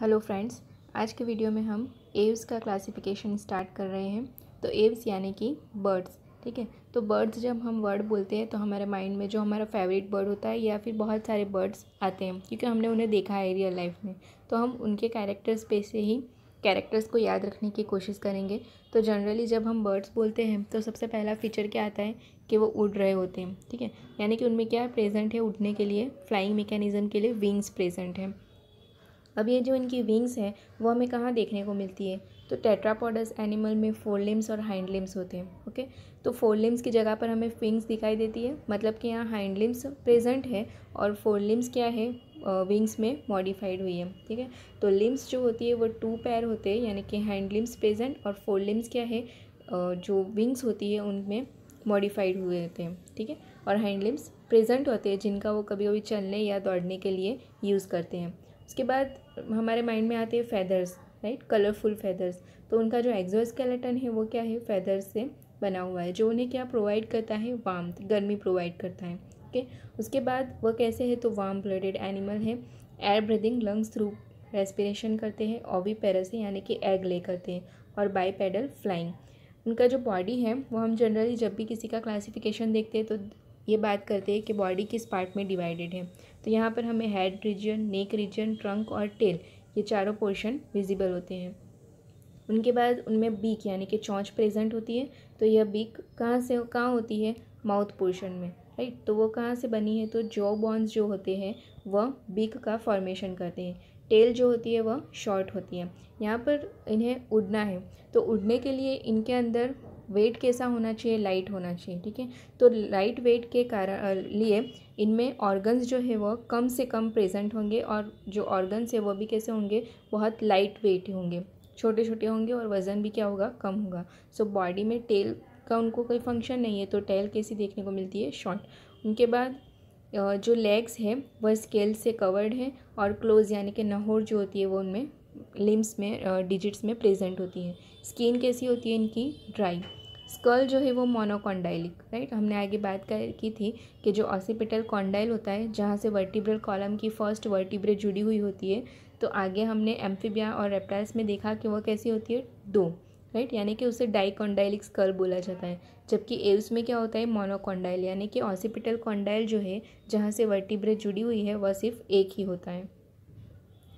Hello friends आज के video में हम एव्स का क्लासिफिकेशन स्टार्ट कर रहे हैं तो एव्स यानी कि बर्ड्स ठीक है तो बर्ड्स जब हम वर्ड बोलते हैं तो हमारे माइंड में जो हमारा फेवरेट बर्ड होता है या फिर बहुत सारे बर्ड्स आते हैं क्योंकि हमने उन्हें देखा है रियल लाइफ में तो हम उनके कैरेक्टर्स पे से ही कैरेक्टर्स को याद रखने की कोशिश करेंगे तो जनरली जब हम बर्ड्स बोलते हैं तो सबसे पहला फीचर क्या आता है कि वो उड़ रहे होते हैं ठीक है यानी कि उनमें क्या प्रेजेंट है उड़ने के लिए फ्लाइंग मेकेनिज़म के लिए विंग्स प्रेजेंट हैं अब ये जो इनकी विंग्स हैं वो हमें कहाँ देखने को मिलती है तो टेट्रापोडस एनिमल में फोर लिम्स और हाइंड लिम्स होते हैं ओके तो फोर लिम्स की जगह पर हमें विंग्स दिखाई देती है मतलब कि यहाँ हाइंड लिम्स प्रेजेंट है और फोर लिम्स क्या है विंग्स में मॉडिफाइड हुई है ठीक है तो लिम्स जो होती है वो टू पैर होते हैं यानी कि हैंड लिम्स प्रेजेंट और फोर लिम्स क्या है जो विंग्स होती है उनमें मॉडिफाइड हुए होते हैं ठीक है और हैंड लिम्स प्रेजेंट होते हैं जिनका वो कभी कभी चलने या दौड़ने के लिए यूज़ करते हैं उसके बाद हमारे माइंड में आते हैं फैदर्स राइट कलरफुल फैदर्स तो उनका जो एग्जोस्केलेटन है वो क्या है फैदर्स से बना हुआ है जो उन्हें क्या प्रोवाइड करता है वाम गर्मी प्रोवाइड करता है ओके उसके बाद वह कैसे है तो वाम ब्लडेड एनिमल है air breathing lungs through respiration करते हैं ओवी पैरस यानी कि एग ले करते हैं और बाई पैडल फ्लाइंग उनका जो बॉडी है वो हम जनरली जब भी किसी का क्लासिफिकेशन देखते हैं तो ये बात करते हैं कि बॉडी किस पार्ट में डिवाइडेड है तो यहाँ पर हमें head region neck region trunk और टेल ये चारों पोर्शन विजिबल होते हैं उनके बाद उनमें बीक यानी कि चौंच प्रेजेंट होती है तो यह बीक कहाँ से कहाँ होती है माउथ पोर्शन में राइट तो वो कहाँ से बनी है तो जॉ बॉन्स जो होते हैं वह बीक का फॉर्मेशन करते हैं टेल जो होती है वह शॉर्ट होती है यहाँ पर इन्हें उड़ना है तो उड़ने के लिए इनके अंदर वेट कैसा होना चाहिए लाइट होना चाहिए ठीक है तो लाइट वेट के कारण लिए इनमें ऑर्गन्स जो है वो कम से कम प्रेजेंट होंगे और जो ऑर्गन्स है वो भी कैसे होंगे बहुत लाइट वेट होंगे छोटे छोटे होंगे और वज़न भी क्या होगा कम होगा सो so, बॉडी में टेल का उनको कोई फंक्शन नहीं है तो टेल कैसी देखने को मिलती है शॉर्ट उनके बाद जो लेग्स है वह स्केल से कवर्ड है और क्लोज यानी कि नहोर जो होती है वो उनमें लिम्स में डिजिट्स में प्रेजेंट होती है स्किन कैसी होती है इनकी ड्राई स्कल जो है वो मोनोकॉन्डाइलिक राइट हमने आगे बात कर की थी कि जो ऑसिपिटल कॉन्डाइल होता है जहाँ से वर्टिब्रल कॉलम की फर्स्ट वर्टिब्रे जुड़ी हुई होती है तो आगे हमने एम्फिबिया और रेप्टाइल्स में देखा कि वह कैसी होती है दो राइट यानी कि उसे डाइकॉन्डाइलिक स्कल बोला जाता है जबकि एव्स में क्या होता है मोनोकॉन्डाइल यानी कि ऑसिपिटल कॉन्डाइल जो है जहाँ से वर्टिब्रे जुड़ी हुई है वह सिर्फ एक ही होता है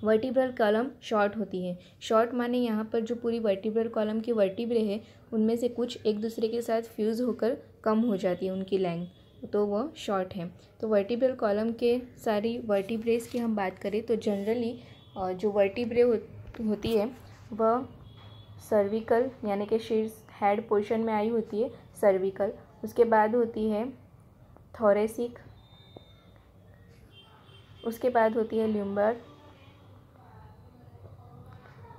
वर्टिब्रल कॉलम शॉर्ट होती है शॉर्ट माने यहाँ पर जो पूरी वर्टिब्रल कॉलम की वर्टिब्रे है उनमें से कुछ एक दूसरे के साथ फ्यूज़ होकर कम हो जाती है उनकी लेंथ तो वह शॉर्ट है तो वर्टिब्रल कॉलम के सारी वर्टिब्रेस की हम बात करें तो जनरली जो वर्टिब्रे हो, होती है वह सर्विकल यानी कि शीर्ष हेड पोर्शन में आई होती है सर्विकल उसके बाद होती है थोरेसिक उसके बाद होती है ल्यूम्बर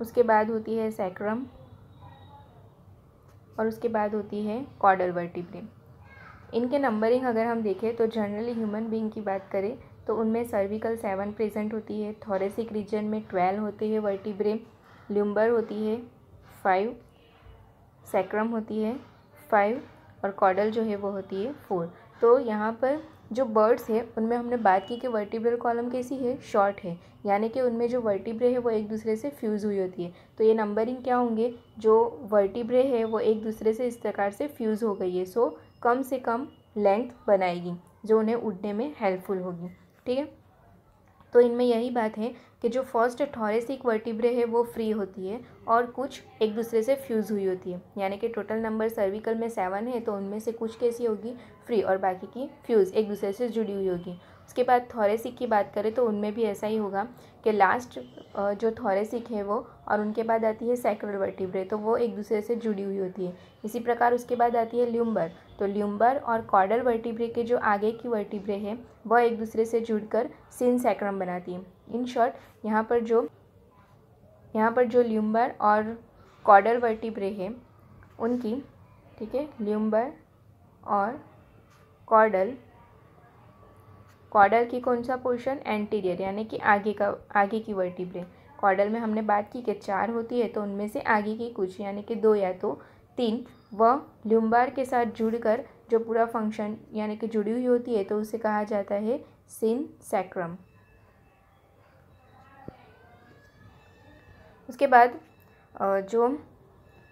उसके बाद होती है सैक्रम और उसके बाद होती है कॉडल वर्टिब्रे इनके नंबरिंग अगर हम देखें तो जनरली ह्यूमन बींग की बात करें तो उनमें सर्विकल सेवन प्रेजेंट होती है थॉरेसिक रीजन में ट्वेल्व होते हैं वर्टिब्रे ल्यूम्बर होती है फाइव सैक्रम होती है फाइव और कॉडल जो है वो होती है फोर तो यहाँ पर जो बर्ड्स है उनमें हमने बात की कि वर्टिब्रल कॉलम कैसी है शॉर्ट है यानी कि उनमें जो वर्टिब्रे है वो एक दूसरे से फ्यूज़ हुई होती है तो ये नंबरिंग क्या होंगे जो वर्टिब्रे है वो एक दूसरे से इस प्रकार से फ्यूज़ हो गई है सो कम से कम लेंथ बनाएगी जो उन्हें उड़ने में हेल्पफुल होगी ठीक है तो इनमें यही बात है कि जो फर्स्ट थॉरेसिक वर्टिब्रे है वो फ्री होती है और कुछ एक दूसरे से फ्यूज़ हुई होती है यानी कि टोटल नंबर सर्विकल में सेवन है तो उनमें से कुछ कैसी होगी फ्री और बाकी की फ्यूज़ एक दूसरे से जुड़ी हुई होगी उसके बाद थॉरेसिक की बात करें तो उनमें भी ऐसा ही होगा कि लास्ट जो थॉरेसिक है वो और उनके बाद आती है सैक्रल वर्टिब्रे तो वो एक दूसरे से जुड़ी हुई होती है इसी प्रकार उसके बाद आती है ल्यूम्बर तो ल्यूम्बर और कॉर्डल वर्टिब्रे के जो आगे की वर्टिब्रे है वह एक दूसरे से जुड़कर सिन सैक्रम बनाती है इन शॉर्ट यहाँ पर जो यहाँ पर जो ल्यूम्बर और कॉडर वर्टिब्रे है उनकी ठीक है ल्यूम्बर और कॉडल कॉडल की कौन सा पोर्शन एंटीरियर यानी कि आगे का आगे की वर्टिब्रे कॉडल में हमने बात की कि चार होती है तो उनमें से आगे की कुछ यानी कि दो या तो तीन व ल्यूम्बर के साथ जुड़कर जो पूरा फंक्शन यानी कि जुड़ी हुई होती है तो उसे कहा जाता है सिन सैक्रम उसके बाद जो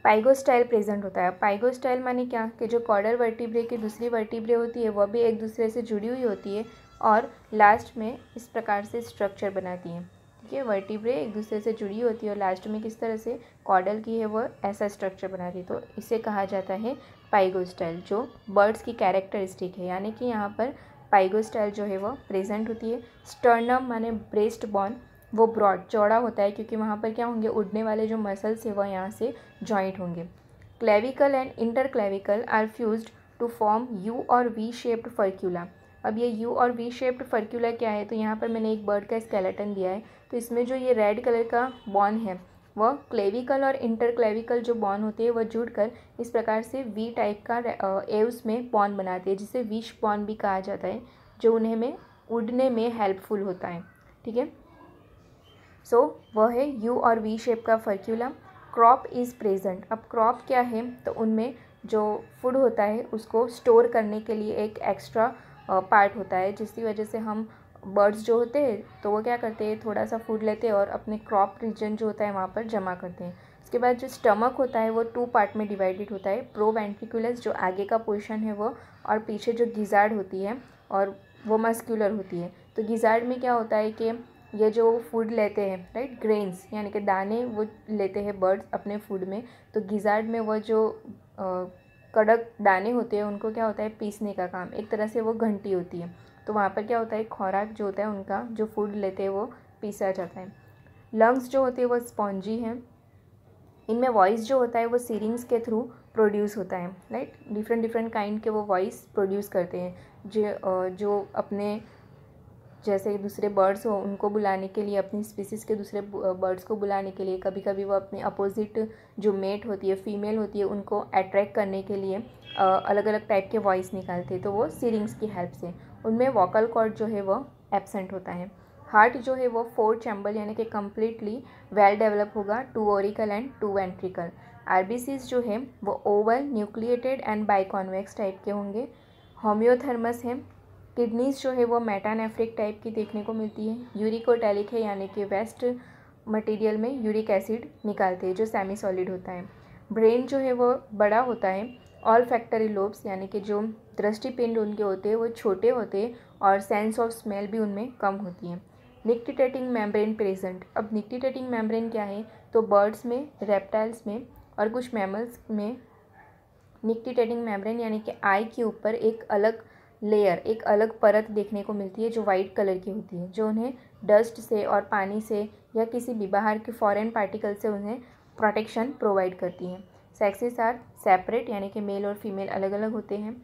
पाइगो स्टाइल प्रेजेंट होता है पाइगो स्टाइल माने क्या कि जो कॉर्डर वर्टिब्रे की दूसरी वर्टिब्रे होती है वह भी एक दूसरे से जुड़ी हुई होती है और लास्ट में इस प्रकार से स्ट्रक्चर बनाती है ठीक है वर्टिब्रे एक दूसरे से जुड़ी होती है और लास्ट में किस तरह से कॉडल की है वह ऐसा स्ट्रक्चर बनाती है तो इसे कहा जाता है पाइगो स्टाइल जो बर्ड्स की कैरेक्टरिस्टिक है यानी कि यहाँ पर पाइगो स्टाइल जो है वह प्रेजेंट होती है स्टर्नम माने ब्रेस्ट बॉन वो ब्रॉड चौड़ा होता है क्योंकि वहाँ पर क्या होंगे उड़ने वाले जो मसल्स है वह यहाँ से जॉइंट होंगे clavicle and interclavicle are fuse to form U और वी शेप्ड फर्क्यूला अब ये यू और वी शेप्ड फर्क्यूला क्या है तो यहाँ पर मैंने एक बर्ड का स्केलेटन दिया है तो इसमें जो ये रेड कलर का बॉन है वह क्लेविकल और इंटर क्लेविकल जो बॉन होते हैं वह जुड़ कर इस प्रकार से वी टाइप का एव्स में बॉन बनाते हैं जिसे विश बॉन भी कहा जाता है जो उन्हें में उड़ने में हेल्पफुल होता है ठीक है सो so, वह है यू और वी शेप का फर्क्यूलम क्रॉप इज़ प्रेजेंट अब क्रॉप क्या है तो उनमें जो फूड होता है उसको स्टोर करने के लिए एक एक्स्ट्रा पार्ट होता है जिसकी वजह से हम बर्ड्स जो होते हैं तो वो क्या करते हैं थोड़ा सा फूड लेते हैं और अपने क्रॉप रीजन जो होता है वहाँ पर जमा करते हैं उसके बाद जो स्टमक होता है वो टू पार्ट में डिवाइडेड होता है प्रो वेंट्रिकुलस जो आगे का पोर्शन है वो और पीछे जो गिजार्ड होती है और वो मस्क्यूलर होती है तो गिजार्ड में क्या होता है कि ये जो फूड लेते हैं राइट ग्रेन्स यानी कि दाने वो लेते हैं बर्ड्स अपने फूड में तो गिजार्ड में वो जो आ, कड़क दाने होते हैं उनको क्या होता है पीसने का काम एक तरह से वो घंटी होती है तो वहाँ पर क्या होता है खुराक जो होता है उनका जो फूड लेते हैं वो पीसा जाता है लंग्स जो होते हैं वो स्पॉन्जी हैं इनमें वॉइस जो होता है वो सीरिंग्स के थ्रू प्रोड्यूस होता है राइट डिफरेंट डिफरेंट काइंड के वो वॉइस प्रोड्यूस करते हैं जो जो अपने जैसे दूसरे बर्ड्स हो उनको बुलाने के लिए अपनी स्पीसीज़ के दूसरे बर्ड्स को बुलाने के लिए कभी कभी वो अपने अपोज़िट जो मेट होती है फीमेल होती है उनको अट्रैक्ट करने के लिए अलग अलग टाइप के वॉइस निकालते हैं तो वो सीरिंग्स की हेल्प से उनमें वोकल कॉर्ड जो है वो एबसेंट होता है हार्ट जो है वो फोर चैम्बल यानी कि कम्प्लीटली वेल डेवलप होगा two auricle and two ventricle are जो है वो oval nucleated and biconvex type के होंगे होम्योथर्मस हैं किडनीज़ जो है वो मेटानेफ्रिक टाइप की देखने को मिलती है यूरिकोटेलिक है यानी कि वेस्ट मटेरियल में यूरिक एसिड निकालते हैं जो सेमी सॉलिड होता है ब्रेन जो है वो बड़ा होता है ऑल फैक्टरी लोब्स यानी कि जो दृष्टिपिंड उनके होते हैं वो छोटे होते हैं और सेंस ऑफ स्मेल भी उनमें कम होती है निक्टिटेटिंग मेम्ब्रेन प्रेजेंट अब निक्टिटेटिंग मेम्ब्रेन क्या है तो बर्ड्स में रेप्टाइल्स में और कुछ मैमल्स में निक्टिटेटिंग मेम्ब्रेन यानी कि आई के ऊपर एक अलग लेयर एक अलग परत देखने को मिलती है जो वाइट कलर की होती है जो उन्हें डस्ट से और पानी से या किसी भी बाहर के फॉरेन पार्टिकल से उन्हें प्रोटेक्शन प्रोवाइड करती है सेक्सेस आर सेपरेट यानी कि मेल और फीमेल अलग अलग होते हैं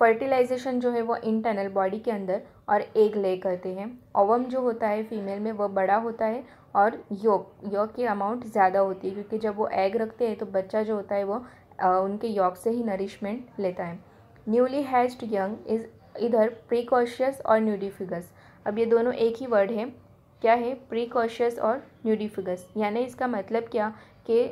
फर्टिलाइजेशन जो है वो इंटरनल बॉडी के अंदर और एग ले करते हैं ओवम जो होता है फीमेल में वह बड़ा होता है और योग योग की अमाउंट ज़्यादा होती है क्योंकि जब वो एग रखते हैं तो बच्चा जो होता है वो उनके योग से ही नरिशमेंट लेता है न्यूली हैच्ड यंग इज इधर प्रीकॉशियस और न्यूडिफिगस अब ये दोनों एक ही वर्ड है क्या है प्रीकॉशियस और न्यूडिफिगस यानी इसका मतलब क्या कि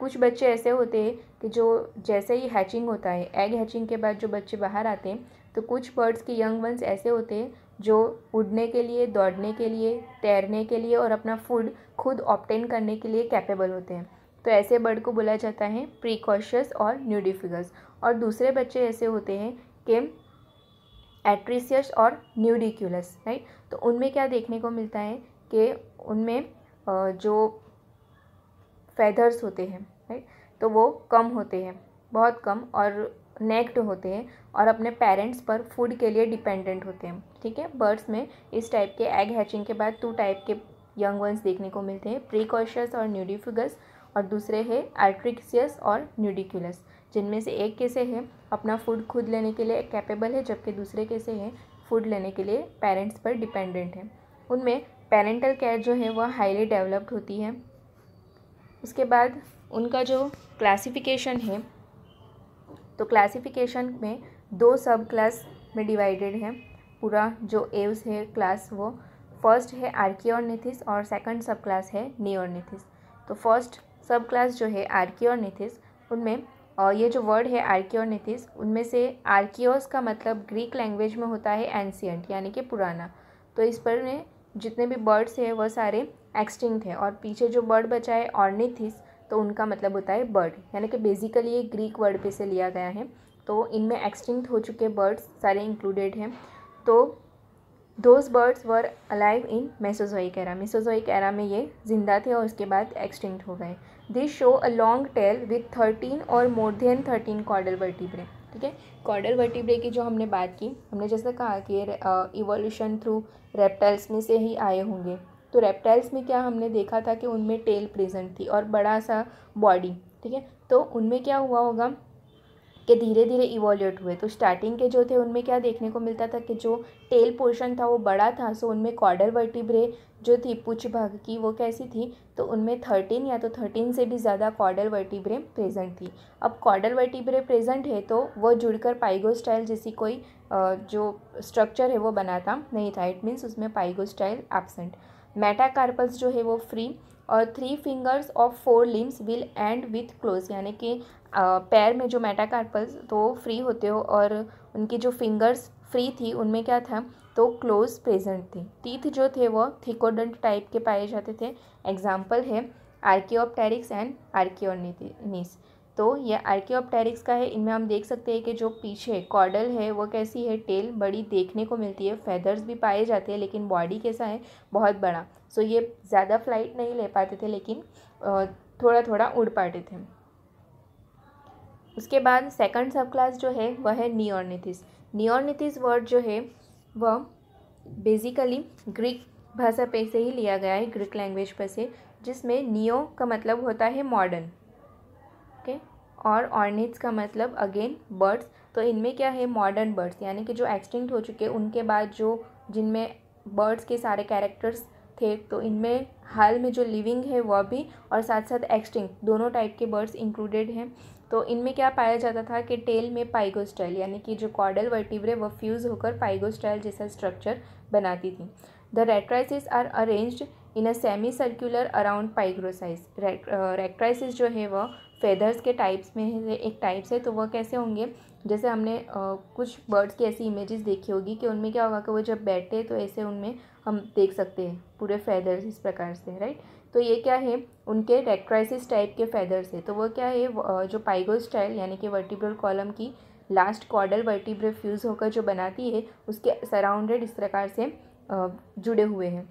कुछ बच्चे ऐसे होते हैं कि जो जैसे ही हैचिंग होता है एग हैचिंग के बाद जो बच्चे बाहर आते हैं तो कुछ बर्ड्स के यंग वंस ऐसे होते हैं जो उड़ने के लिए दौड़ने के लिए तैरने के लिए और अपना फूड खुद ऑप्टेन करने के लिए कैपेबल होते हैं तो ऐसे बर्ड को बोला जाता है प्रीकॉशियस और न्यूडिफिगस और दूसरे बच्चे ऐसे होते हैं कि एट्रीसियस और न्यूडिक्यूलस राइट तो उनमें क्या देखने को मिलता है कि उनमें जो फैदर्स होते हैं राइट तो वो कम होते हैं बहुत कम और नेक्ड होते हैं और अपने पेरेंट्स पर फूड के लिए डिपेंडेंट होते हैं ठीक है बर्ड्स में इस टाइप के एग हैचिंग के बाद टू टाइप के यंग वंस देखने को मिलते हैं प्रीकॉशियस और न्यूडिफिगस और दूसरे है आर्ट्रिक्सियस और न्यूडिक्यूलस जिनमें से एक कैसे है अपना फूड खुद लेने के लिए कैपेबल है जबकि दूसरे कैसे हैं फूड लेने के लिए पेरेंट्स पर डिपेंडेंट हैं उनमें पेरेंटल केयर जो है वह हाईली डेवलप्ड होती है उसके बाद उनका जो क्लासिफिकेशन है तो क्लासिफिकेशन में दो सब क्लास में डिवाइडेड है पूरा जो एव्स है क्लास वो फर्स्ट है आर्कियोर्निथिस और सेकंड सब क्लास है नियोर्निथिस तो फर्स्ट सब क्लास जो है आर्कियोर्निथिस उनमें और ये जो वर्ड है आर्कियोनिथिस उनमें से आर्कियोस का मतलब ग्रीक लैंग्वेज में होता है एंसियंट यानी कि पुराना तो इस पर में जितने भी बर्ड्स हैं वह सारे एक्सटिंक्ट हैं और पीछे जो बर्ड बचा है ऑर्निथिस तो उनका मतलब होता है बर्ड यानी कि बेसिकली ये ग्रीक वर्ड पे से लिया गया है तो इनमें एक्सटिंक्ट हो चुके बर्ड्स सारे इंक्लूडेड हैं तो those birds were alive in Mesozoic era Mesozoic era में ये जिंदा थे और उसके बाद एक्सटिंक्ट हो गए this show a long tail with thirteen और more than thirteen caudal vertebrae ठीक है कॉर्डल वर्टिब्रे की जो हमने बात की हमने जैसे कहा कि इवोल्यूशन थ्रू रेप्टाइल्स में से ही आए होंगे तो रेप्टाइल्स में क्या हमने देखा था कि उनमें टेल प्रेजेंट थी और बड़ा सा बॉडी ठीक है तो उनमें क्या हुआ होगा के धीरे धीरे इवोल्यूट हुए तो स्टार्टिंग के जो थे उनमें क्या देखने को मिलता था कि जो टेल पोर्शन था वो बड़ा था सो उनमें कॉर्डर वर्टिब्रे जो थी पूछ भाग की वो कैसी थी तो उनमें थर्टीन या तो थर्टीन से भी ज़्यादा कॉर्डल वर्टिब्रे प्रेजेंट थी अब कॉर्डल वर्टिब्रे प्रेजेंट है तो वो जुड़कर पाइगो स्टाइल जैसी कोई जो स्ट्रक्चर है वो बनाता नहीं था इट मीन्स उसमें पाइगो स्टाइल एबसेंट मेटाकार्पल्स जो है वो फ्री और three fingers of forelimbs will end with claws यानी कि पैर में जो मेटाकार्पल्स तो फ्री होते हो और उनकी जो फिंगर्स फ्री थी उनमें क्या था तो क्लोज प्रेजेंट थी टीथ जो थे वो थिकोडंट टाइप के पाए जाते थे एग्जाम्पल है आर्कियोप्टेरिक्स एंड आर्कियोनिस तो ये आर्कियोप्टेरिक्स का है इनमें हम देख सकते हैं कि जो पीछे कॉडल है वो कैसी है टेल बड़ी देखने को मिलती है फेदर्स भी पाए जाते हैं लेकिन बॉडी कैसा है बहुत बड़ा सो ये ज़्यादा फ्लाइट नहीं ले पाते थे लेकिन थोड़ा थोड़ा उड़ पाते थे उसके बाद सेकंड सब क्लास जो है वह है नियोर्निथिस नियोर्निथिस वर्ड जो है वह बेसिकली ग्रीक भाषा पे से ही लिया गया है ग्रीक लैंग्वेज पर से जिसमें नियो का मतलब होता है मॉडर्न ओके और ऑर्निथ्स का मतलब अगेन बर्ड्स तो इनमें क्या है मॉडर्न बर्ड्स यानी कि जो एक्सटिंक्ट हो चुके उनके बाद जो जिनमें बर्ड्स के सारे कैरेक्टर्स थे तो इनमें हाल में जो लिविंग है वह भी और साथ साथ एक्सटिंक्ट दोनों टाइप के बर्ड्स इंक्लूडेड हैं तो इनमें क्या पाया जाता था कि टेल में पाइगोस्टाइल यानी कि जो कॉर्डल वर्टिब्रे वह फ्यूज़ होकर पाइगोस्टाइल जैसा स्ट्रक्चर बनाती थी the rectrices are arranged in a semicircular around पाइग्रोसाइज रेक्ट्राइसिस जो है वह फेदर्स के टाइप्स में है एक टाइप्स है तो वह कैसे होंगे जैसे हमने आ, कुछ बर्ड्स की ऐसी इमेजेस देखी होगी कि उनमें क्या होगा कि वो जब बैठे तो ऐसे उनमें हम देख सकते हैं पूरे फेदर्स इस प्रकार से राइट तो ये क्या है उनके डेक्राइसिस टाइप के फैदर्स है तो वो क्या है जो पाइगो स्टाइल यानी कि वर्टिब्रल कॉलम की लास्ट कॉर्डल वर्टिब्रे फ्यूज़ होकर जो बनाती है उसके सराउंडेड इस प्रकार से जुड़े हुए हैं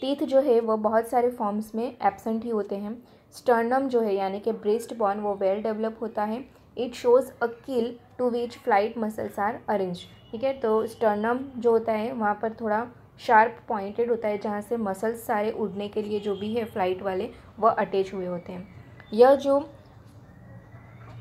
टीथ जो है वो बहुत सारे फॉर्म्स में एबसेंट ही होते हैं स्टर्नम जो है यानी कि ब्रेस्ट बॉन वो वेल डेवलप होता है it shows a keel to which flight muscles are arrange ठीक है तो स्टर्नम जो होता है वहाँ पर थोड़ा शार्प पॉइंटेड होता है जहाँ से मसल्स सारे उड़ने के लिए जो भी है फ्लाइट वाले वह अटैच हुए होते हैं यह जो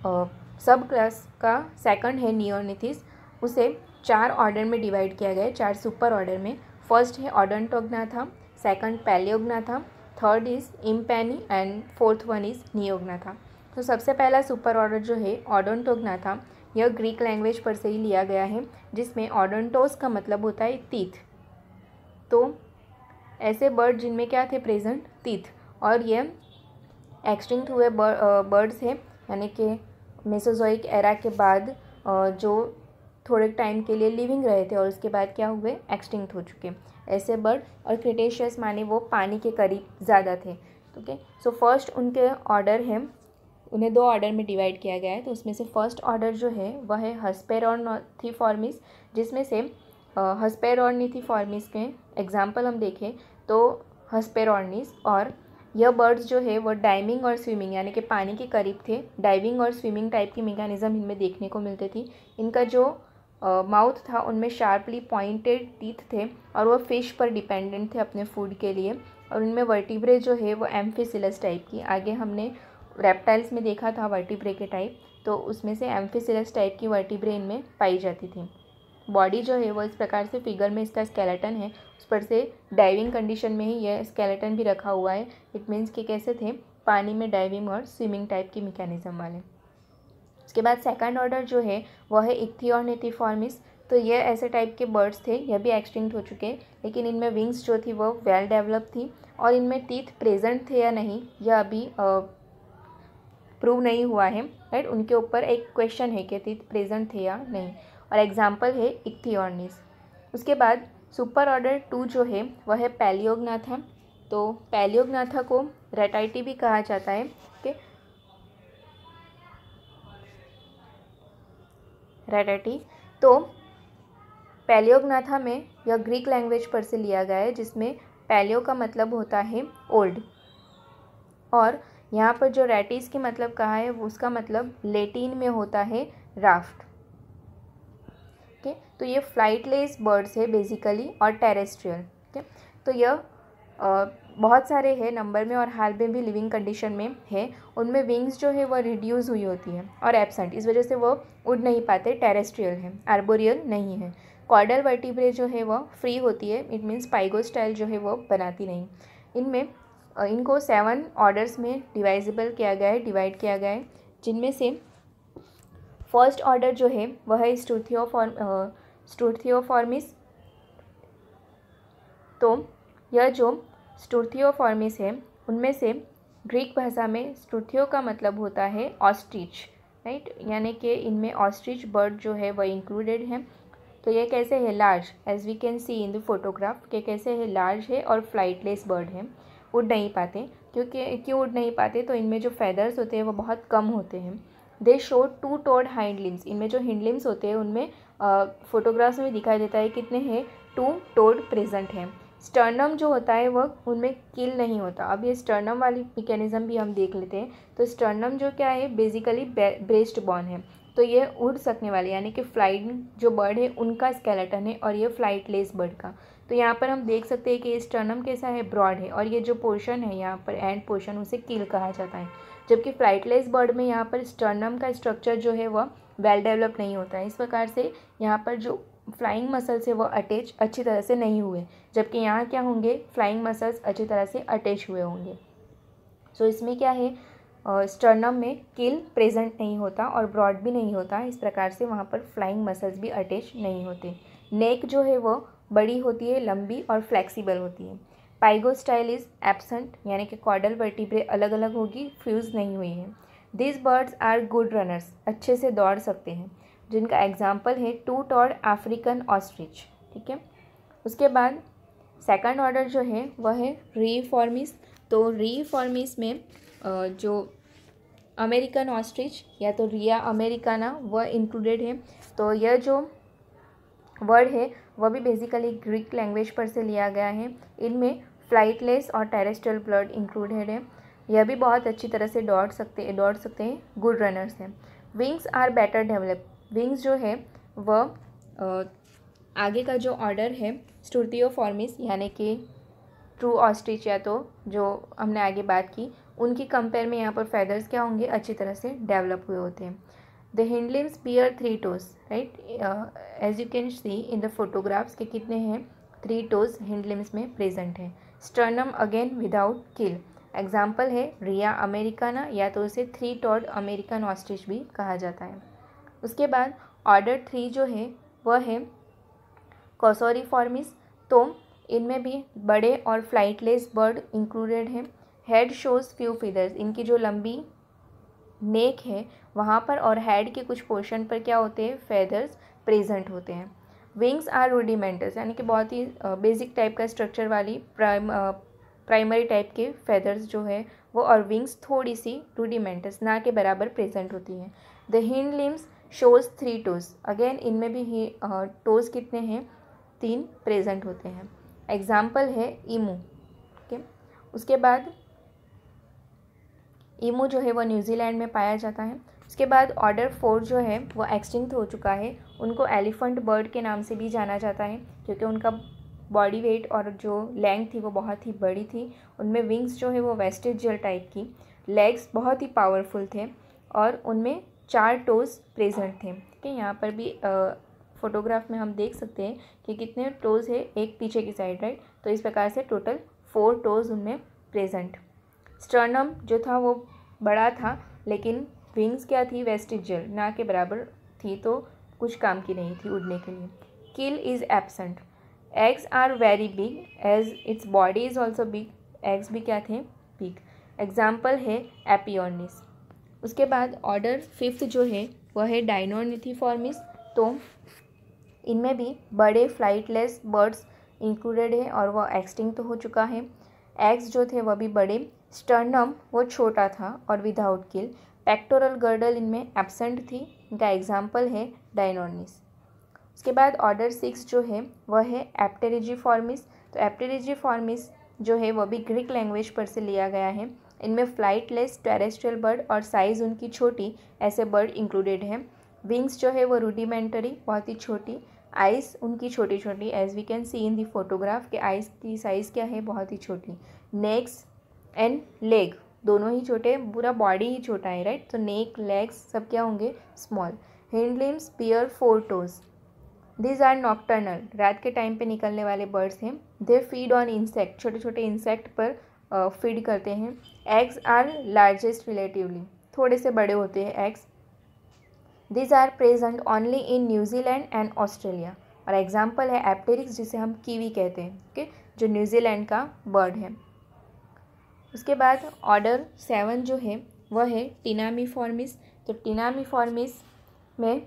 आ, सब क्लास का सेकंड है नियोनिथिस उसे चार ऑर्डर में डिवाइड किया गया है चार सुपर ऑर्डर में फर्स्ट है Odontognathae second Palaeognathae third is Impennae and fourth one is Neognathae तो सबसे पहला सुपर ऑर्डर जो है था यह ग्रीक लैंग्वेज पर से ही लिया गया है जिसमें ऑडनटोस का मतलब होता है तीथ तो ऐसे बर्ड जिनमें क्या थे प्रेजेंट तीथ और ये एक्सटिंक्ट हुए बर्ड्स हैं यानी कि मेसोजोइक एरा के बाद जो थोड़े टाइम के लिए लिविंग रहे थे और उसके बाद क्या हुए एक्सटिंक्ट हो चुके ऐसे बर्ड और क्रिटेशियस माने वो पानी के करीब ज़्यादा थे ओके सो फर्स्ट उनके ऑर्डर हैं उन्हें दो ऑर्डर में डिवाइड किया गया है तो उसमें से फर्स्ट ऑर्डर जो है वह है हस्पेर और फॉर्मिस जिसमें से हस्पेर और फॉर्मिस के एग्ज़ाम्पल हम देखें तो हस्पेरॉर्निस और यह बर्ड्स जो है वह डाइविंग और स्विमिंग यानी कि पानी के करीब थे डाइविंग और स्विमिंग टाइप की मेकानिज़म इनमें देखने को मिलते थी इनका जो माउथ था उनमें शार्पली पॉइंटेड टीथ थे और वो फ़िश पर डिपेंडेंट थे अपने फूड के लिए और उनमें वर्टिब्रे जो है वो एम्फिसिलस टाइप की आगे हमने रेप्टाइल्स में देखा था वर्टिब्रे के टाइप तो उसमें से एम्फिसिलस टाइप की वर्टिब्रे इनमें पाई जाती थी बॉडी जो है वो इस प्रकार से फिगर में इसका स्केलेटन है उस पर से डाइविंग कंडीशन में ही यह स्केलेटन भी रखा हुआ है इट मीन्स कि कैसे थे पानी में डाइविंग और स्विमिंग टाइप की मैकेनिज़्म वाले उसके बाद सेकंड ऑर्डर जो है वह है इक्थी और नेथीफॉर्मिस तो ये ऐसे टाइप के बर्ड्स थे यह भी एक्सटिंक्ट हो चुके लेकिन इनमें विंग्स जो थी वो वेल डेवलप थी और इनमें टीथ प्रेजेंट थे या नहीं यह अभी प्रूव नहीं हुआ है राइट उनके ऊपर एक क्वेश्चन है कि टीथ प्रेजेंट थे या नहीं और एग्ज़ाम्पल है इक्थियोर्निस उसके बाद सुपर ऑर्डर टू जो है वह है पैलियोगनाथा तो पैलियोगनाथा को रेटाइटी भी कहा जाता है कि रेटाइटी तो पैलियोगनाथा में यह ग्रीक लैंग्वेज पर से लिया गया है जिसमें पैलियो का मतलब होता है ओल्ड और यहाँ पर जो रेटिस की मतलब कहा है उसका मतलब लेटिन में होता है राफ्ट ओके तो ये फ्लाइटलेस बर्ड्स है बेसिकली और टेरेस्ट्रियल ओके तो यह बहुत सारे हैं नंबर में और हाल में भी लिविंग कंडीशन में है उनमें विंग्स जो है वह रिड्यूस हुई होती है और एबसेंट इस वजह से वह उड़ नहीं पाते टेरेस्ट्रियल है आर्बोरियल नहीं है कॉर्डल वर्टिब्रे जो है वह फ्री होती है इट मीन्स पाइगो स्टाइल जो है वह बनाती नहीं इनमें इनको सेवन ऑर्डर्स में डिवाइजेबल किया गया है डिवाइड किया गया है जिनमें से फर्स्ट ऑर्डर जो है वह है स्टूथियोफॉर्म स्टूथियोफॉर्मिस तो यह जो स्टूथियोफॉर्मिस है उनमें से ग्रीक भाषा में स्टूथियो का मतलब होता है ऑस्ट्रिच राइट यानी कि इनमें ऑस्ट्रिच बर्ड जो है वह इंक्लूडेड है तो ये कैसे है large as we can see in the photograph के कैसे है लार्ज है और फ्लाइटलेस बर्ड है उड़ नहीं पाते क्योंकि क्यों उड़ नहीं पाते तो इनमें जो फैदर्स होते हैं वो बहुत कम होते हैं they show two toed hind limbs इनमें जो हिंड लिम्स होते हैं उनमें फोटोग्राफ्स में दिखाई देता है कितने हैं टू टोड प्रेजेंट हैं स्टर्नम जो होता है वह उनमें किल नहीं होता अब ये स्टर्नम वाली मेकेनिज़्म भी हम देख लेते हैं तो स्टर्नम जो क्या है बेसिकली ब्रेस्ट बॉन है तो ये उड़ सकने वाले यानी कि फ्लाइट जो बर्ड है उनका स्केलेटन है और ये फ्लाइट लेस बर्ड का तो यहाँ पर हम देख सकते हैं कि ये स्टर्नम कैसा है ब्रॉड है और ये जो पोर्शन है यहाँ पर एंड पोर्शन उसे किल कहा जाता है जबकि फ्लाइटलेस बर्ड में यहाँ पर स्टर्नम का स्ट्रक्चर जो है वह वेल डेवलप नहीं होता है इस प्रकार से यहाँ पर जो फ्लाइंग मसल्स है वो अटैच अच्छी तरह से नहीं हुए जबकि यहाँ क्या होंगे फ्लाइंग मसल्स अच्छी तरह से अटैच हुए होंगे सो so, इसमें क्या है स्टर्नम uh, में किल प्रेजेंट नहीं होता और ब्रॉड भी नहीं होता इस प्रकार से वहाँ पर फ्लाइंग मसल्स भी अटैच नहीं होते नेक जो है वो बड़ी होती है लंबी और फ्लेक्सिबल होती है पाइगोस्टाइल इज एबसेंट यानी कि कॉर्डल वर्टिब्रे अलग अलग होगी फ्यूज़ नहीं हुई है this birds are good runners अच्छे से दौड़ सकते हैं जिनका एग्जाम्पल है टू टॉड अफ्रीकन ऑस्ट्रिच ठीक है उसके बाद सेकंड ऑर्डर जो है वह है रीफॉर्मिस तो रीफॉर्मिस में जो अमेरिकन ऑस्ट्रिच या तो रिया अमेरिकाना वह इंक्लूडेड है तो यह जो वर्ड है वह भी बेसिकली ग्रीक लैंग्वेज पर से लिया गया है इनमें फ्लाइटलेस और टेरेस्ट्रियल ब्लड इंक्लूडेड है यह भी बहुत अच्छी तरह से दौड़ सकते दौड़ सकते हैं गुड रनर्स हैं wings are better develop wings जो है वह आगे का जो ऑर्डर है स्टूर्तियो फॉर्मिस यानी कि ट्रू ऑस्ट्रिच या तो जो हमने आगे बात की उनकी कंपेयर में यहाँ पर फैदर्स क्या होंगे अच्छी तरह से डेवलप हुए होते हैं the hindlimbs bear three toes right as you can see in the photographs के कितने हैं थ्री टोज हिंडलिम्स में प्रेजेंट हैं sternum again without keel example है रिया अमेरिकाना या तो उसे थ्री टॉड अमेरिकन ऑस्ट्रिच भी कहा जाता है उसके बाद ऑर्डर थ्री जो है वह है कॉसोरी फॉर्मिस तो इनमें भी बड़े और फ्लाइटलेस बर्ड इंक्लूडेड हैं हेड शोज़ फ्यू फिदर्स इनकी जो लंबी नेक है वहाँ पर और हेड के कुछ पोर्शन पर क्या होते हैं फेदर्स प्रेजेंट होते हैं विंग्स आर रूडिमेंटस यानी कि बहुत ही बेसिक टाइप का स्ट्रक्चर वाली प्राइम प्राइमरी टाइप के फेदर्स जो है वो और विंग्स थोड़ी सी रूडिमेंटस ना के बराबर प्रेजेंट होती हैं the hind limbs shows three toes again इनमें भी टोज कितने हैं तीन प्रेजेंट होते हैं एग्जाम्पल है ईमू ओके उसके बाद ईमू जो है वो न्यूजीलैंड में पाया जाता है उसके बाद ऑर्डर फ़ोर जो है वो एक्सटिंक्ट हो चुका है उनको एलिफेंट बर्ड के नाम से भी जाना जाता है क्योंकि उनका बॉडी वेट और जो लेंथ थी वो बहुत ही बड़ी थी उनमें विंग्स जो है वो वेस्टेड टाइप की लेग्स बहुत ही पावरफुल थे और उनमें चार टोज़ प्रेजेंट थे ठीक है यहाँ पर भी आ, फ़ोटोग्राफ में हम देख सकते हैं कि कितने टोज़ है एक पीछे की साइड राइट तो इस प्रकार से टोटल फोर टोज़ उनमें प्रेजेंट स्टर्नम जो था वो बड़ा था लेकिन विंग्स क्या थी वेस्टिजल ना के बराबर थी तो कुछ काम की नहीं थी उड़ने के लिए keel is absent eggs are very big as its body is also big eggs भी क्या थे बिग एग्जाम्पल है एपियोनिस उसके बाद ऑर्डर फिफ्थ जो है वह है डाइनोनिथीफॉर्मिस तो इनमें भी बड़े फ्लाइटलेस बर्ड्स इंक्लूडेड है और वह एक्सटिंग तो हो चुका है एग्स जो थे वह भी बड़े स्टर्नम वो छोटा था और विदाउट किल पेक्टोरल गर्डल इनमें एबसेंट थी इनका एग्जाम्पल है डायनोनिस उसके बाद ऑर्डर सिक्स जो है वह है एप्टेरिजी फॉर्मिस तो एप्टेरिजी फॉर्मिस जो है वह भी ग्रीक लैंग्वेज पर से लिया गया है इनमें फ्लाइटलेस टेरेस्ट्रियल बर्ड और साइज़ उनकी छोटी ऐसे बर्ड इंक्लूडेड हैं विंग्स जो है वो रूडिमेंटरी बहुत ही छोटी आइस उनकी छोटी छोटी as we can see in the photograph के आइस की साइज़ क्या है बहुत ही छोटी नेक्स एंड लेग दोनों ही छोटे पूरा बॉडी ही छोटा है राइट तो नेक लेग्स सब क्या होंगे small hind limbs bear four toes these are nocturnal रात के टाइम पे निकलने वाले बर्ड्स हैं दे फीड ऑन इंसेक्ट छोटे छोटे इंसेक्ट पर फीड करते हैं एग्स आर लार्जेस्ट रिलेटिवली थोड़े से बड़े होते हैं eggs these are present only in New Zealand and Australia और एग्जाम्पल है एप्टेरिक्स जिसे हम कीवी कहते हैं ओके okay? जो न्यूजीलैंड का बर्ड है उसके बाद ऑर्डर सेवन जो है वह है टीनामीफॉर्मिस तो टीनामीफॉर्मिस में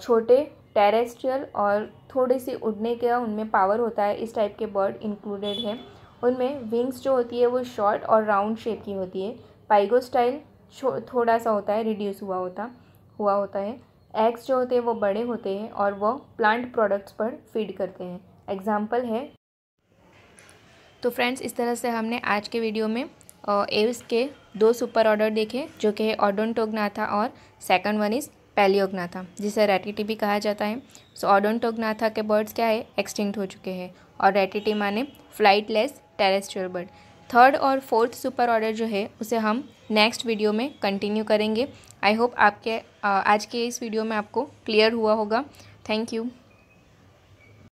छोटे टेरेस्ट्रियल और थोड़े से उड़ने का उनमें पावर होता है इस टाइप के बर्ड इंक्लूडेड है उनमें विंग्स जो होती है वो शॉर्ट और राउंड शेप की होती है पाइगो स्टाइल थोड़ा सा होता है रिड्यूस हुआ होता हुआ होता है एग्स जो होते हैं वो बड़े होते हैं और वो प्लांट प्रोडक्ट्स पर फीड करते हैं एग्जाम्पल है तो फ्रेंड्स इस तरह से हमने आज के वीडियो में एव्स के दो सुपर ऑर्डर देखे जो कि है ऑडोनटोगनाथा और सेकंड वन इज़ पैलियोगनाथा जिसे रेटिटी भी कहा जाता है सो ऑडोनटोगनाथा के बर्ड्स क्या है एक्सटिंक्ट हो चुके हैं और रेटिटी माने फ्लाइटलेस टेरेस्ट्रियल बर्ड थर्ड और फोर्थ सुपर ऑर्डर जो है उसे हम नेक्स्ट वीडियो में कंटिन्यू करेंगे आई होप आपके आज के इस वीडियो में आपको क्लियर हुआ होगा थैंक यू